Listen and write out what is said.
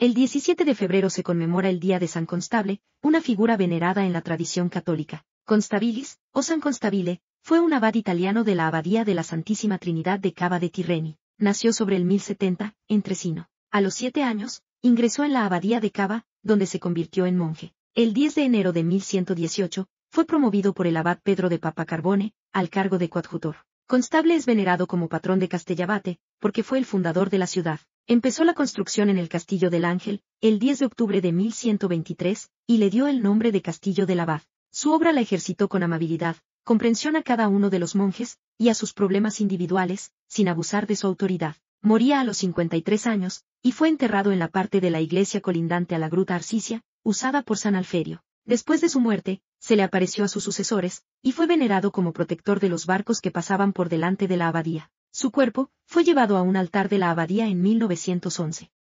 El 17 de febrero se conmemora el Día de San Constable, una figura venerada en la tradición católica. Constabilis, o San Constabile, fue un abad italiano de la Abadía de la Santísima Trinidad de Cava de Tirreni. Nació sobre el 1070, en Tresino. A los siete años, ingresó en la Abadía de Cava, donde se convirtió en monje. El 10 de enero de 1118, fue promovido por el abad Pedro de Papa Carbone al cargo de coadjutor. Constable es venerado como patrón de Castellabate, porque fue el fundador de la ciudad. Empezó la construcción en el Castillo del Ángel, el 10 de octubre de 1123, y le dio el nombre de Castillo del Abad. Su obra la ejercitó con amabilidad, comprensión a cada uno de los monjes, y a sus problemas individuales, sin abusar de su autoridad. Moría a los 53 años, y fue enterrado en la parte de la iglesia colindante a la gruta Arcisia, usada por San Alferio. Después de su muerte, se le apareció a sus sucesores, y fue venerado como protector de los barcos que pasaban por delante de la abadía. Su cuerpo fue llevado a un altar de la abadía en 1911.